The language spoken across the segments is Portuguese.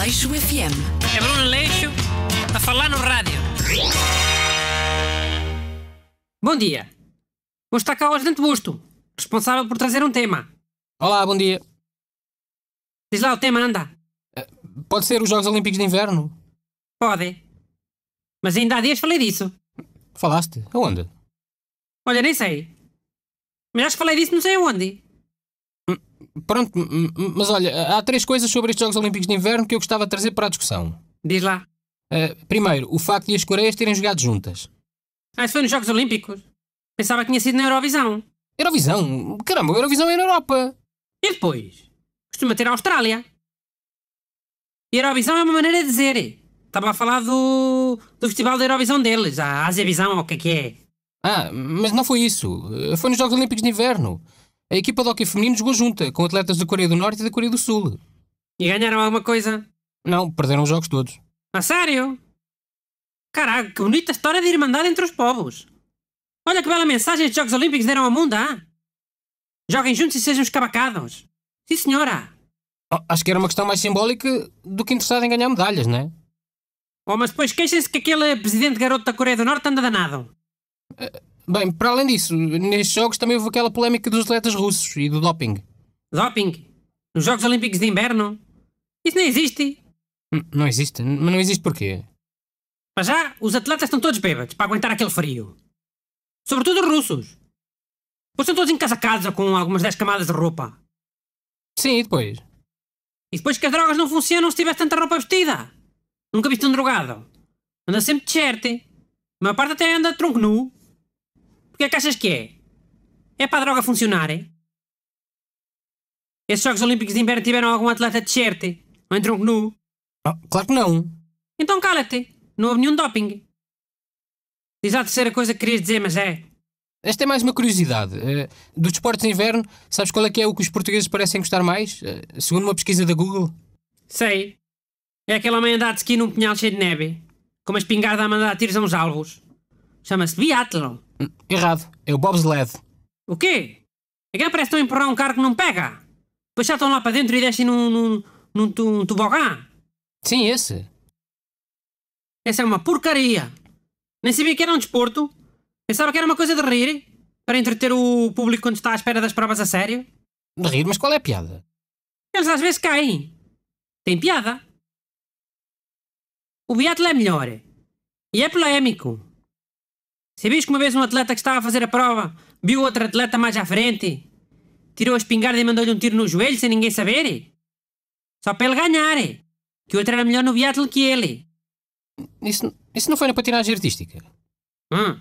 Leixo FM. É Bruno Leixo a falar no rádio. Bom dia. Hoje está cá o Ajudante Busto, responsável por trazer um tema. Olá, bom dia. Diz lá o tema, anda. Eh, pode ser os Jogos Olímpicos de Inverno? Pode. Mas ainda há dias falei disso. Falaste? Aonde? Olha, nem sei. Mas acho que falei disso não sei aonde. Pronto, mas olha, há três coisas sobre estes Jogos Olímpicos de Inverno que eu gostava de trazer para a discussão. Diz lá. Uh, primeiro, o facto de as Coreias terem jogado juntas. Ah, isso foi nos Jogos Olímpicos? Pensava que tinha sido na Eurovisão. Eurovisão? Caramba, a Eurovisão é na Europa. E depois? Costuma ter a Austrália. E a Eurovisão é uma maneira de dizer. Estava a falar do, do festival da Eurovisão deles, a Visão, ou o que é que é. Ah, mas não foi isso. Eh, foi nos Jogos Olímpicos de Inverno. A equipa de hockey feminino jogou junta, com atletas da Coreia do Norte e da Coreia do Sul. E ganharam alguma coisa? Não, perderam os jogos todos. A sério? Caraca, que bonita história de irmandade entre os povos. Olha que bela mensagem estes Jogos Olímpicos deram ao mundo, ah? Joguem juntos e sejam escabacados. Sim, senhora. Oh, acho que era uma questão mais simbólica do que interessada em ganhar medalhas, não é? Oh, mas depois queixem-se que aquele presidente garoto da Coreia do Norte anda danado. Eh, Bem, para além disso, nestes jogos também houve aquela polémica dos atletas russos e do doping. Doping? Nos Jogos Olímpicos de Inverno? Isso não existe! N não existe? Mas não existe porquê? Para já, os atletas estão todos bêbados para aguentar aquele frio. Sobretudo os russos. Pois estão todos em casa casa com algumas 10 camadas de roupa. Sim, e depois? E depois que as drogas não funcionam se tivesse tanta roupa vestida. Nunca viste um drogado. Anda sempre de t A maior parte até anda tronco nu que é que achas que é? É para a droga funcionar, é? Esses Jogos Olímpicos de Inverno tiveram algum atleta de certe? Não entrou nu? Oh, ah, claro que não. Então cala-te. Não houve nenhum doping. Diz a terceira coisa que querias dizer, mas é... Esta é mais uma curiosidade. Eh, dos esportes de inverno, sabes qual é que é o que os portugueses parecem gostar mais? Eh, segundo uma pesquisa da Google. Sei. É aquela mãe andar de ski num punhal cheio de neve. Com uma espingarda a mandar tiros a uns alvos. Chama-se biathlon Errado. É o bobsled. O quê? Aquela é parece que estão a empurrar um carro que não pega. Depois já estão lá para dentro e descem num, num, num, num tobogã. Sim, esse. Essa é uma porcaria. Nem sabia que era um desporto. Pensava que era uma coisa de rir. Para entreter o público quando está à espera das provas a sério. De rir? Mas qual é a piada? Eles às vezes caem. Tem piada. O biatlo é melhor. E é polémico. Sabias que uma vez um atleta que estava a fazer a prova viu outro atleta mais à frente? Tirou a espingarda e mandou-lhe um tiro no joelho sem ninguém saber? Só para ele ganhar, que o outro era melhor no biatlo que ele. Isso, isso não foi na patinagem artística? Hum,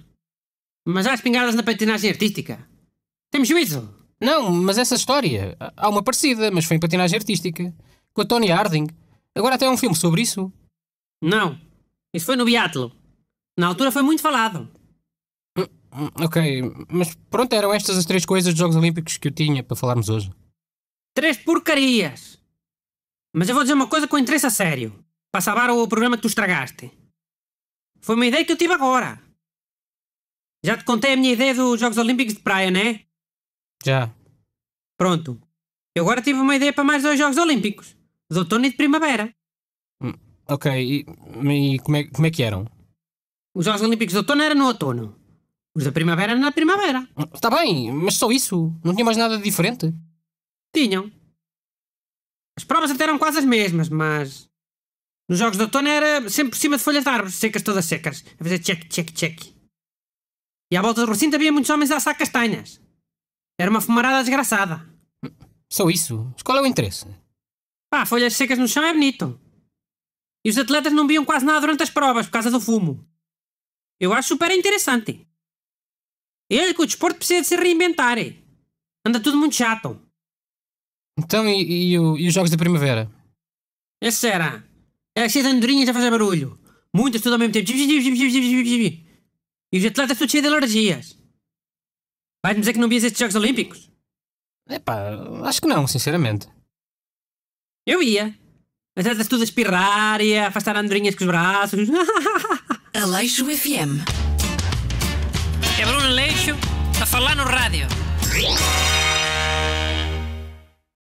mas há espingardas na patinagem artística. Temos juízo. Não, mas essa história, há uma parecida, mas foi em patinagem artística. Com a Tony Harding. Agora até há um filme sobre isso. Não, isso foi no biatlo. Na altura foi muito falado. Hum, ok, mas pronto, eram estas as três coisas dos Jogos Olímpicos que eu tinha para falarmos hoje. Três porcarias! Mas eu vou dizer uma coisa com interesse a sério, para salvar o programa que tu estragaste. Foi uma ideia que eu tive agora. Já te contei a minha ideia dos Jogos Olímpicos de praia, né? Já. Pronto. Eu agora tive uma ideia para mais dois Jogos Olímpicos, de outono e de primavera. Hum, ok, e, e como, é, como é que eram? Os Jogos Olímpicos de outono eram no outono os da primavera na primavera. Está ah, bem, mas só isso. Não tinha mais nada de diferente. Tinham. As provas até eram quase as mesmas, mas. Nos jogos de outono era sempre por cima de folhas de árvores, secas todas secas, a fazer check, check, check. E à volta do recinto havia muitos homens a assar castanhas. Era uma fumarada desgraçada. Só isso? Mas qual é o interesse? Pá, folhas secas no chão é bonito. E os atletas não viam quase nada durante as provas por causa do fumo. Eu acho super interessante. Ele que o desporto precisa de se reinventar. Anda tudo muito chato. Então, e, e, e os jogos da primavera? Esse era. É cheio de andorinhas a fazer barulho. Muitas tudo ao mesmo tempo. E os atletas tudo cheios de alergias. Vais-me dizer que não vias estes Jogos Olímpicos? Epá, acho que não, sinceramente. Eu ia. Atletas tudo a espirrar e a afastar andorinhas com os braços. Aleixo FM é Bruno Leixo a falar no rádio.